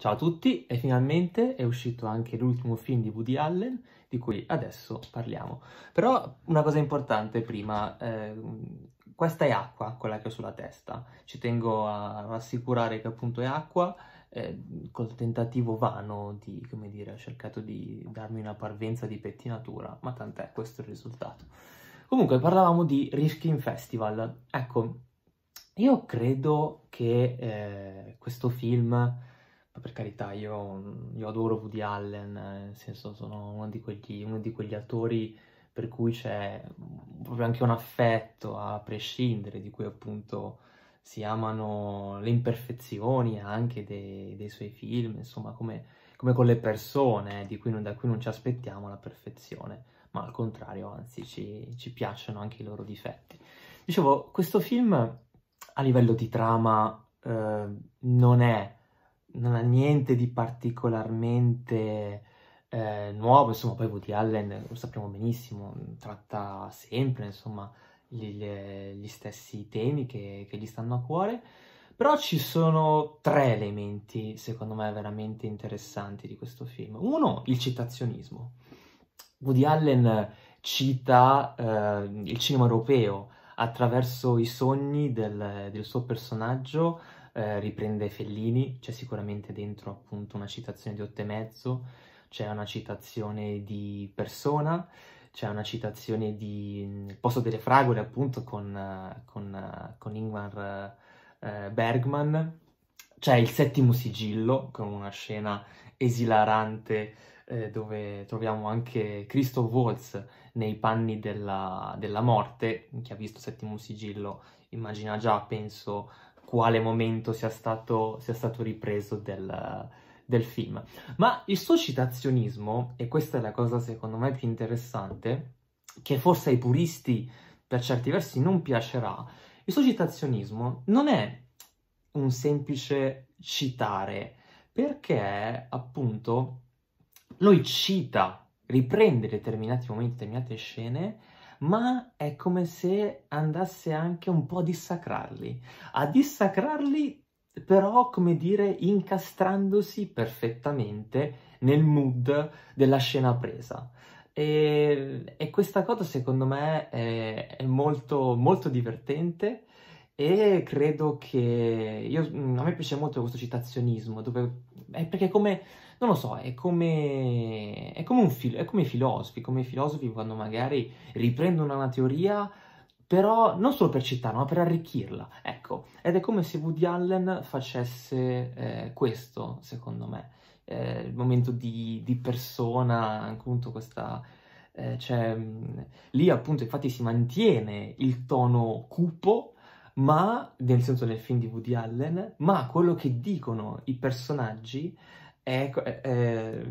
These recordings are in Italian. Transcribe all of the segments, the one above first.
Ciao a tutti e finalmente è uscito anche l'ultimo film di Woody Allen di cui adesso parliamo. Però una cosa importante prima, eh, questa è acqua, quella che ho sulla testa. Ci tengo a rassicurare che appunto è acqua, eh, col tentativo vano di, come dire, ho cercato di darmi una parvenza di pettinatura, ma tant'è, questo è il risultato. Comunque, parlavamo di Rifkin Festival. Ecco, io credo che eh, questo film per carità, io, io, adoro Woody Allen, eh, nel senso sono uno di quegli, uno di quegli attori per cui c'è proprio anche un affetto a prescindere, di cui appunto si amano le imperfezioni anche dei, dei suoi film, insomma come, come con le persone, eh, cui non, da cui non ci aspettiamo la perfezione, ma al contrario, anzi ci, ci piacciono anche i loro difetti. Dicevo, questo film a livello di trama eh, non è non ha niente di particolarmente eh, nuovo, insomma, poi Woody Allen, lo sappiamo benissimo, tratta sempre, insomma, gli, gli stessi temi che, che, gli stanno a cuore, però ci sono tre elementi, secondo me, veramente interessanti di questo film. Uno, il citazionismo. Woody Allen cita eh, il cinema europeo attraverso i sogni del, del suo personaggio, eh, riprende Fellini, c'è sicuramente dentro appunto una citazione di Otto e Mezzo, c'è una citazione di Persona, c'è una citazione di mm, Posto delle Fragole appunto con, eh, con, eh, con Ingmar Bergman, c'è il settimo sigillo con una scena esilarante eh, dove troviamo anche Christoph Waltz nei panni della, della morte, chi ha visto il settimo sigillo immagina già, penso, quale momento sia stato, sia stato ripreso del, del film. Ma il suo citazionismo, e questa è la cosa secondo me più interessante, che forse ai puristi per certi versi non piacerà, il suo citazionismo non è un semplice citare, perché appunto lui cita, riprende determinati momenti, determinate scene, ma è come se andasse anche un po' a dissacrarli, a dissacrarli però, come dire, incastrandosi perfettamente nel mood della scena presa. E, e questa cosa secondo me è, è molto, molto divertente e credo che io, a me piace molto questo citazionismo dove è perché è come, non lo so, è come, è come, un filo, è come i filosofi, come i filosofi quando magari riprendono una teoria, però non solo per citarla, ma per arricchirla, ecco. Ed è come se Woody Allen facesse eh, questo, secondo me, eh, il momento di, di persona, appunto questa... cioè, lì appunto infatti si mantiene il tono cupo, ma nel senso nel film di Woody Allen, ma quello che dicono i personaggi è, è, è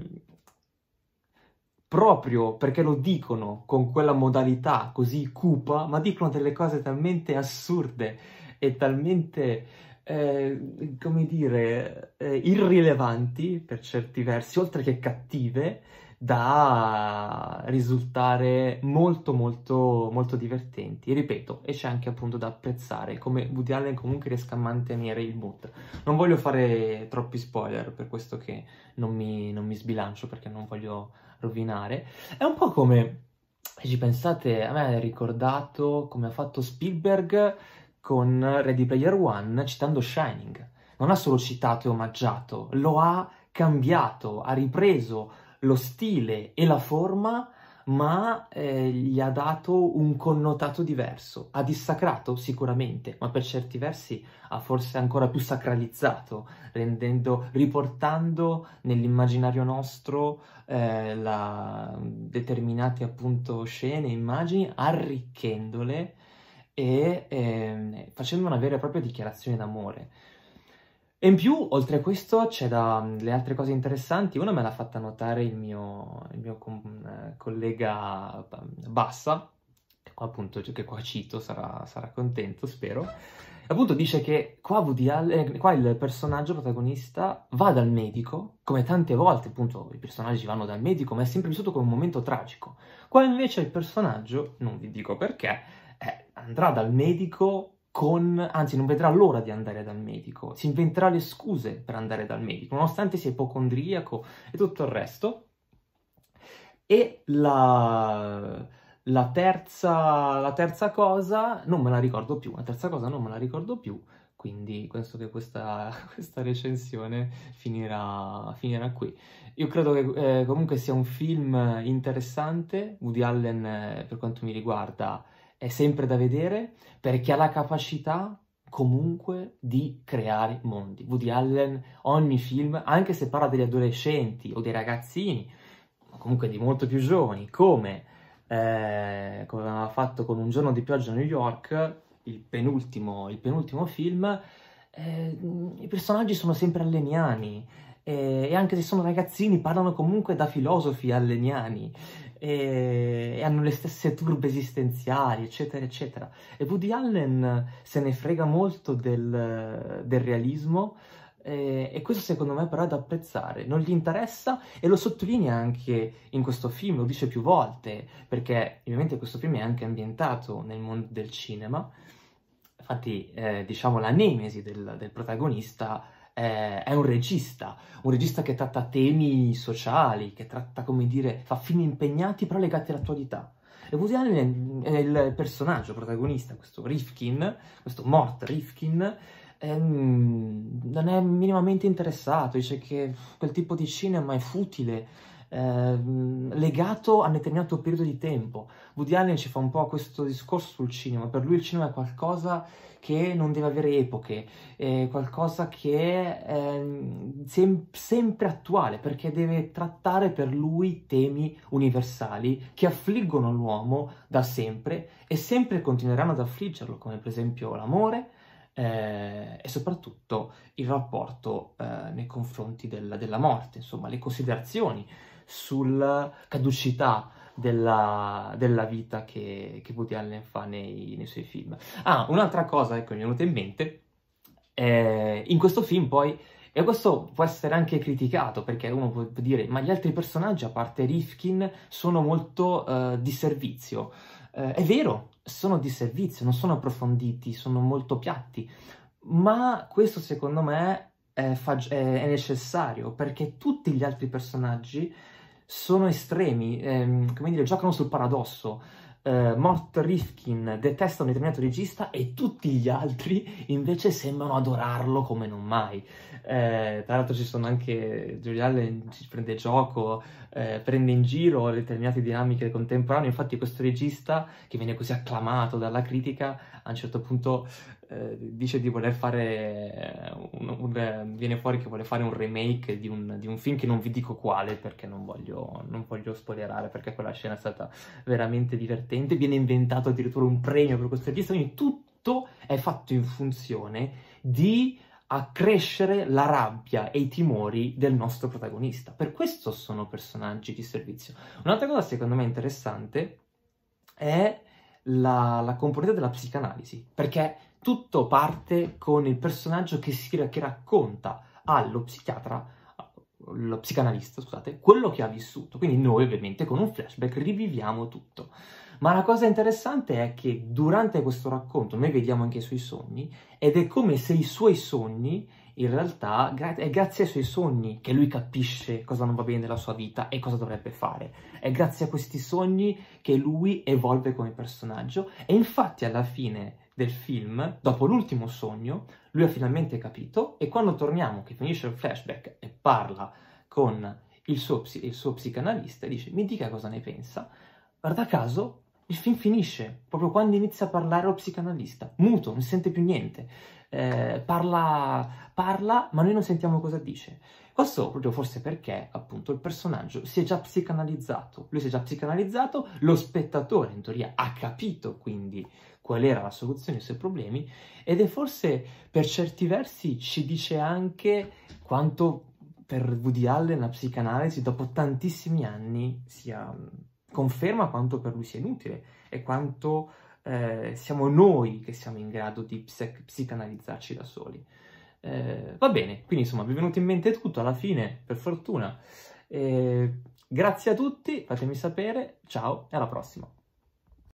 proprio perché lo dicono con quella modalità così cupa, ma dicono delle cose talmente assurde e talmente, eh, come dire, eh, irrilevanti per certi versi, oltre che cattive, da risultare molto molto molto divertenti, ripeto, e c'è anche appunto da apprezzare come Woody Allen comunque riesca a mantenere il mood. Non voglio fare troppi spoiler, per questo che non mi, non mi sbilancio perché non voglio rovinare. È un po' come, se ci pensate, a me è ricordato come ha fatto Spielberg con Ready Player One citando Shining. Non ha solo citato e omaggiato, lo ha cambiato, ha ripreso lo stile e la forma, ma eh, gli ha dato un connotato diverso. Ha dissacrato sicuramente, ma per certi versi ha forse ancora più sacralizzato, rendendo, riportando nell'immaginario nostro eh, la, determinate appunto scene, immagini, arricchendole e eh, facendo una vera e propria dichiarazione d'amore. E in più, oltre a questo, c'è da mm, le altre cose interessanti. Una me l'ha fatta notare il mio, il mio com- eh, collega mm, Bassa, che qua appunto, cioè, che qua cito, sarà, sarà contento, spero. Appunto dice che qua, Allen, eh, qua il personaggio protagonista va dal medico, come tante volte appunto i personaggi vanno dal medico, ma è sempre vissuto come un momento tragico. Qua invece il personaggio, non vi dico perché, eh, andrà dal medico con, anzi non vedrà l'ora di andare dal medico, si inventerà le scuse per andare dal medico, nonostante sia ipocondriaco e tutto il resto. E la, la, terza, la terza cosa non me la ricordo più, la terza cosa non me la ricordo più, quindi penso che questa, questa recensione finirà, finirà, qui. Io credo che eh, comunque sia un film interessante, Woody Allen eh, per quanto mi riguarda è sempre da vedere perché ha la capacità comunque di creare mondi. Woody Allen, ogni film, anche se parla degli adolescenti o dei ragazzini, ma comunque di molto più giovani, come, eh, come aveva fatto con Un giorno di pioggia a New York, il penultimo, il penultimo film, eh, i personaggi sono sempre alleniani, eh, e anche se sono ragazzini parlano comunque da filosofi alleniani e, hanno le stesse turbe esistenziali, eccetera, eccetera. E Woody Allen se ne frega molto del, del realismo eh, e questo secondo me però è da apprezzare, non gli interessa e lo sottolinea anche in questo film, lo dice più volte, perché ovviamente questo film è anche ambientato nel mondo del cinema, infatti eh, diciamo la nemesi del, del protagonista eh, è un regista, un regista che tratta temi sociali, che tratta, come dire, fa film impegnati però legati all'attualità. E Woody Allen è il personaggio protagonista, questo Rifkin, questo Mort Rifkin, ehm, non è minimamente interessato, dice che quel tipo di cinema è futile, eh, legato a un determinato periodo di tempo. Woody Allen ci fa un po' questo discorso sul cinema, per lui il cinema è qualcosa che non deve avere epoche, è qualcosa che è ehm, sem- sempre attuale perché deve trattare per lui temi universali che affliggono l'uomo da sempre e sempre continueranno ad affliggerlo, come per esempio l'amore, eh, e soprattutto il rapporto eh, nei confronti della, della morte, insomma le considerazioni sulla caducità della, della vita che, che Woody Allen fa nei, nei suoi film. Ah, un'altra cosa ecco, mi è venuta in mente, eh, in questo film poi e questo può essere anche criticato perché uno può dire: ma gli altri personaggi, a parte Rifkin, sono molto uh, di servizio. Uh, è vero, sono di servizio, non sono approfonditi, sono molto piatti, ma questo secondo me è, è, è necessario perché tutti gli altri personaggi sono estremi, ehm, come dire, giocano sul paradosso. Eh, Mort Rifkin detesta un determinato regista e tutti gli altri invece sembrano adorarlo come non mai. Eh, tra l'altro ci sono anche Julie Allen ci prende gioco, eh, prende in giro determinate dinamiche contemporanee. Infatti, questo regista che viene così acclamato dalla critica, a un certo punto eh, dice di voler fare, un, un, viene fuori che vuole fare un remake di un, di un, film che non vi dico quale perché non voglio, non voglio spoilerare perché quella scena è stata veramente divertente, viene inventato addirittura un premio per questo regista, quindi tutto è fatto in funzione di accrescere la rabbia e i timori del nostro protagonista. Per questo sono personaggi di servizio. Un'altra cosa secondo me interessante è la, la componente della psicanalisi, perché tutto parte con il personaggio che, si, che racconta allo psichiatra, lo psicanalista, scusate, quello che ha vissuto. Quindi noi ovviamente con un flashback riviviamo tutto. Ma la cosa interessante è che durante questo racconto noi vediamo anche i suoi sogni ed è come se i suoi sogni, in realtà, è grazie ai suoi sogni che lui capisce cosa non va bene nella sua vita e cosa dovrebbe fare. È grazie a questi sogni che lui evolve come personaggio e infatti alla fine del film, dopo l'ultimo sogno, lui ha finalmente capito e quando torniamo, che finisce il flashback e parla con il suo, il suo psicanalista dice mi dica cosa ne pensa, guarda caso il film finisce proprio quando inizia a parlare lo psicanalista, muto, non sente più niente eh, parla, parla, ma noi non sentiamo cosa dice. Questo proprio forse perché appunto il personaggio si è già psicanalizzato, lui si è già psicanalizzato, lo spettatore in teoria ha capito quindi qual era la soluzione ai suoi problemi ed è forse per certi versi ci dice anche quanto per Woody Allen la psicanalisi dopo tantissimi anni sia conferma quanto per lui sia inutile e quanto eh, siamo noi che siamo in grado di psic- psicanalizzarci da soli. Eh, va bene, quindi insomma vi è venuto in mente tutto alla fine, per fortuna. Eh, grazie a tutti, fatemi sapere, ciao e alla prossima.